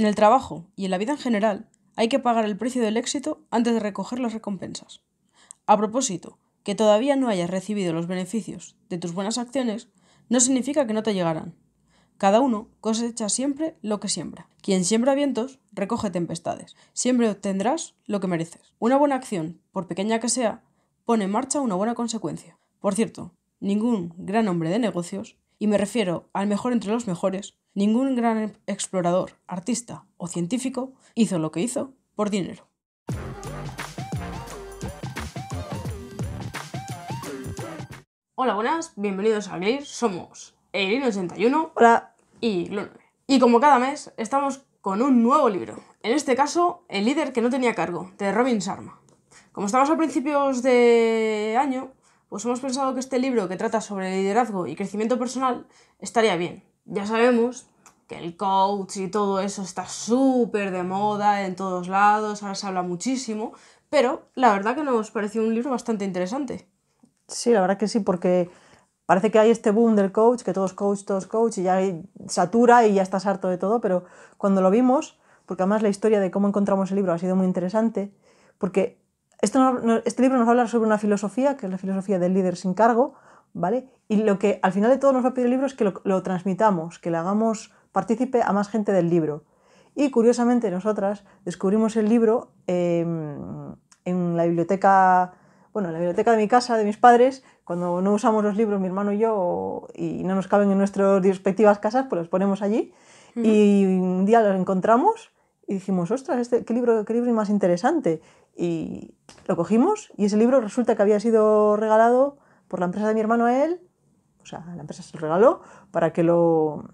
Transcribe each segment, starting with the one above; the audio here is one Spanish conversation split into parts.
En el trabajo y en la vida en general, hay que pagar el precio del éxito antes de recoger las recompensas. A propósito, que todavía no hayas recibido los beneficios de tus buenas acciones no significa que no te llegarán. Cada uno cosecha siempre lo que siembra. Quien siembra vientos, recoge tempestades. Siempre obtendrás lo que mereces. Una buena acción, por pequeña que sea, pone en marcha una buena consecuencia. Por cierto, ningún gran hombre de negocios, y me refiero al mejor entre los mejores, Ningún gran explorador, artista o científico hizo lo que hizo por dinero. Hola, buenas, bienvenidos a Glir. Somos eirin 81 Hola. Y Y como cada mes, estamos con un nuevo libro. En este caso, El líder que no tenía cargo, de Robin Sharma. Como estamos a principios de año, pues hemos pensado que este libro que trata sobre liderazgo y crecimiento personal estaría bien, ya sabemos que el coach y todo eso está súper de moda en todos lados, ahora se habla muchísimo, pero la verdad que nos pareció un libro bastante interesante. Sí, la verdad que sí, porque parece que hay este boom del coach, que todos coach, todos coach, y ya satura y ya estás harto de todo, pero cuando lo vimos, porque además la historia de cómo encontramos el libro ha sido muy interesante, porque este, este libro nos habla sobre una filosofía, que es la filosofía del líder sin cargo, y lo que al final de todo nos va a pedir el libro es que lo, transmitamos, que le hagamos partícipe a más gente del libro. Y curiosamente nosotras descubrimos el libro em, en la biblioteca, bueno, la biblioteca de mi casa, de mis padres, cuando no usamos los libros, mi hermano y yo, y no nos caben en nuestras respectivas casas, pues los ponemos allí. Y un día los encontramos y dijimos, ostras, este, ¿qué, libro, qué libro más interesante. Y lo cogimos y ese libro resulta que había sido regalado por la empresa de mi hermano él, o sea, la empresa se lo regaló para que lo,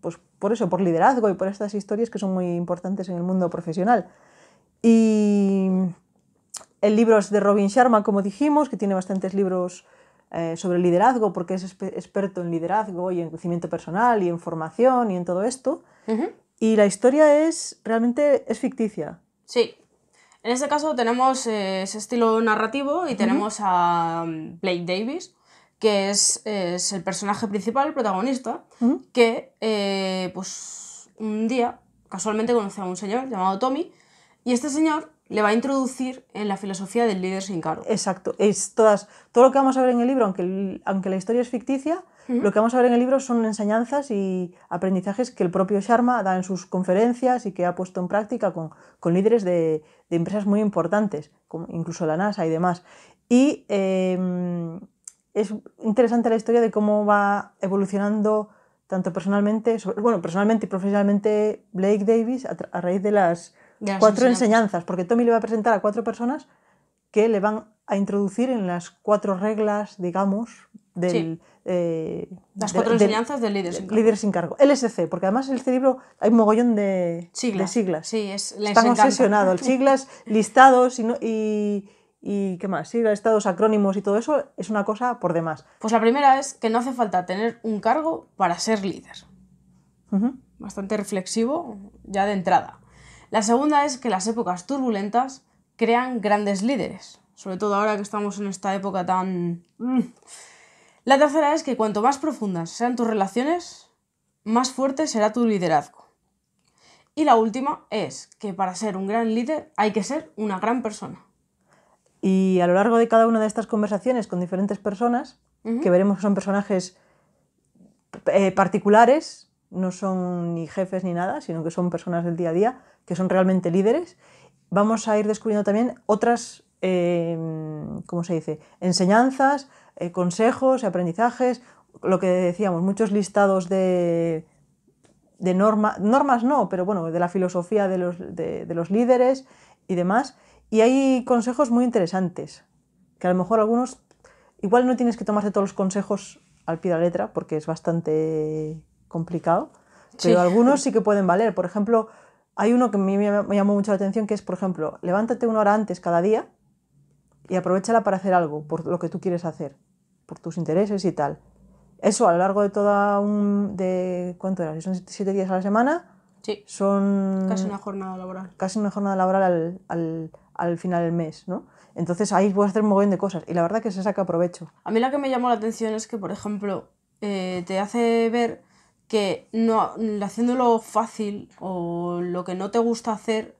pues por eso, por liderazgo y por estas historias que son muy importantes en el mundo profesional. Y el libro es de Robin Sharma, como dijimos, que tiene bastantes libros eh, sobre liderazgo, porque es experto en liderazgo y en crecimiento personal y en formación y en todo esto. Y la historia es realmente es ficticia. Sí. En este caso tenemos eh, ese estilo narrativo y tenemos a mm, Blake Davis, que es, el personaje principal, protagonista, que eh, pues un día casualmente conoce a un señor llamado Tommy y este señor le va a introducir en la filosofía del líder sin cargo. Exacto, es todas, todo lo que vamos a ver en el libro, aunque, aunque la historia es ficticia, lo que vamos a ver en el libro son enseñanzas y aprendizajes que el propio Sharma da en sus conferencias y que ha puesto en práctica con, líderes de, empresas muy importantes, como incluso la NASA y demás. Y em, es interesante la historia de cómo va evolucionando tanto personalmente, bueno, personalmente y profesionalmente Blake Davis a raíz de las cuatro enseñanzas. porque Tommy le va a presentar a cuatro personas que le van a introducir en las cuatro reglas, digamos, del... Eh, las cuatro enseñanzas del líder sin cargo. Líder sin cargo. LSC, porque además en este libro hay un mogollón de, siglas. Sí, es, Están obsesionados. siglas, listados y, qué más, siglas, estados, acrónimos y todo eso es una cosa por demás. Pues la primera es que no hace falta tener un cargo para ser líder. Bastante reflexivo ya de entrada. La segunda es que las épocas turbulentas crean grandes líderes, sobre todo ahora que estamos en esta época tan... Mm. La tercera es que cuanto más profundas sean tus relaciones, más fuerte será tu liderazgo. Y la última es que para ser un gran líder hay que ser una gran persona. Y a lo largo de cada una de estas conversaciones con diferentes personas, que veremos que son personajes eh, particulares, no son ni jefes ni nada, sino que son personas del día a día, que son realmente líderes. Vamos a ir descubriendo también otras, em, ¿cómo se dice?, enseñanzas, eh, consejos, aprendizajes, lo que decíamos, muchos listados de, normas, normas no, pero bueno, de la filosofía de los, de los líderes y demás. Y hay consejos muy interesantes, que a lo mejor algunos, igual no tienes que tomarte todos los consejos al pie de la letra, porque es bastante complicado, pero algunos sí que pueden valer. Por ejemplo, hay uno que a mí me llamó mucho la atención, que es, por ejemplo, levántate una hora antes cada día y aprovechala para hacer algo, por lo que tú quieres hacer, por tus intereses y tal. Eso a lo largo de toda un... De, ¿Cuánto era? son siete días a la semana, sí. son... Casi una jornada laboral. Casi una jornada laboral al, al, al final del mes, ¿no? Entonces ahí puedes hacer un montón de cosas y la verdad que se saca provecho. A mí la que me llamó la atención es que, por ejemplo, eh, te hace ver que no, haciéndolo fácil o lo que no te gusta hacer,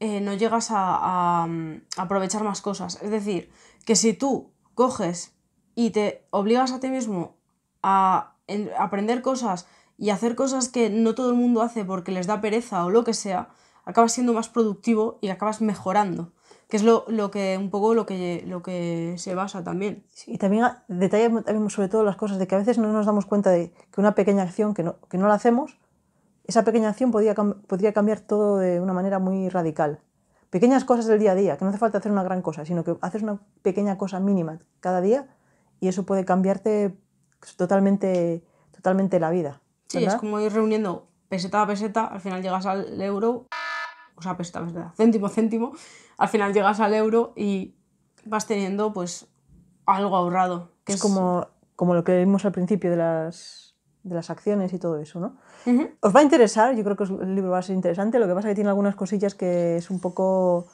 eh, no llegas a, mm, aprovechar más cosas. Es decir, que si tú coges y te obligas a ti mismo a aprender cosas y hacer cosas que no todo el mundo hace porque les da pereza o lo que sea, acabas siendo más productivo y acabas mejorando que es lo, que un poco lo que, lo que se basa también. y también ah, detalles sobre todo las cosas de que a veces no nos damos cuenta de que una pequeña acción que no, la hacemos, esa pequeña acción podría, podría cambiar todo de una manera muy radical. Pequeñas cosas del día a día, que no hace falta hacer una gran cosa, sino que haces una pequeña cosa mínima cada día y eso puede cambiarte pues totalmente, totalmente la vida. Sí, es como ir reuniendo peseta a peseta, al final llegas al euro o sea, pues, céntimo, céntimo, al final llegas al euro y vas teniendo pues algo ahorrado. Que es, Como, como lo que vimos al principio de las, de las acciones y todo eso, ¿no? Os va a interesar, yo creo que el libro va a ser interesante, lo que pasa es que tiene algunas cosillas que es un poco...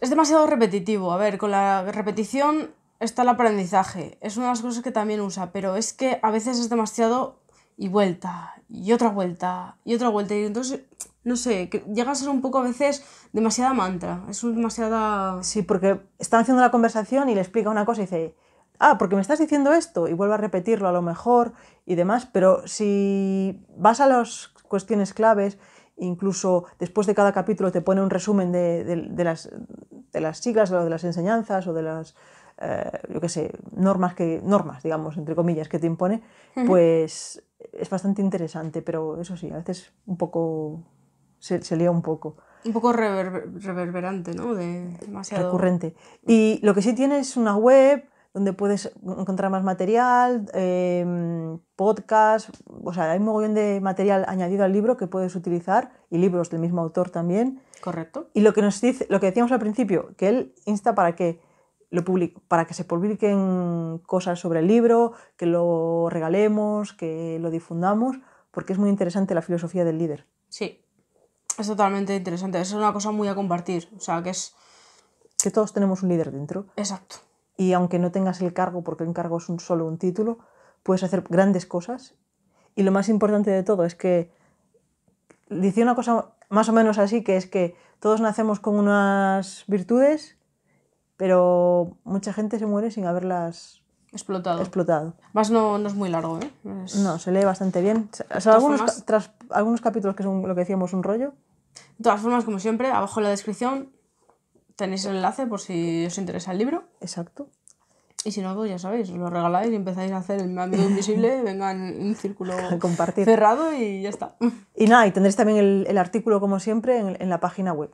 Es demasiado repetitivo, a ver, con la repetición está el aprendizaje, es una de las cosas que también usa, pero es que a veces es demasiado y vuelta, y otra vuelta, y otra vuelta, y entonces no sé, llega a ser un poco a veces demasiada mantra, es un demasiada... Sí, porque están haciendo la conversación y le explica una cosa y dice, ah, porque me estás diciendo esto, y vuelve a repetirlo a lo mejor y demás, pero si vas a las cuestiones claves, incluso después de cada capítulo te pone un resumen de, las, de las siglas o de las enseñanzas o de las... Eh, yo qué sé, normas que, normas, digamos, entre comillas, que te impone, pues es bastante interesante, pero eso sí, a veces un poco se, se lía un poco. Un poco reverberante, ¿no? De demasiado... Recurrente. Y lo que sí tiene es una web donde puedes encontrar más material, podcasts em, podcast, o sea, hay un montón de material añadido al libro que puedes utilizar y libros del mismo autor también. Correcto. Y lo que nos lo que decíamos al principio, que él insta para que lo para que se publiquen cosas sobre el libro, que lo regalemos, que lo difundamos, porque es muy interesante la filosofía del líder. Sí, es totalmente interesante, es una cosa muy a compartir, o sea, que es... Que todos tenemos un líder dentro. Exacto. Y aunque no tengas el cargo, porque un cargo es un, solo un título, puedes hacer grandes cosas. Y lo más importante de todo es que, dice una cosa más o menos así, que es que todos nacemos con unas virtudes, pero mucha gente se muere sin haberlas explotado. explotado. Más no, no es muy largo, ¿eh? No, se lee bastante bien. algunos, algunos capítulos que son lo que decíamos un rollo, de todas formas, como siempre, abajo en la descripción tenéis el enlace por si os interesa el libro. Exacto. Y si no, pues ya sabéis, lo regaláis y empezáis a hacer el amigo invisible, vengan en un círculo cerrado y ya está. Y nada, y tendréis también el, artículo, como siempre, en, la página web,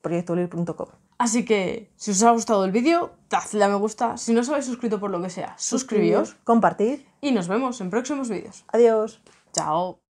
proyectolir.com. Así que, si os ha gustado el vídeo, dadle a me gusta. Si no os habéis suscrito por lo que sea, suscribíos, compartid. Y nos vemos en próximos vídeos. Adiós. Chao.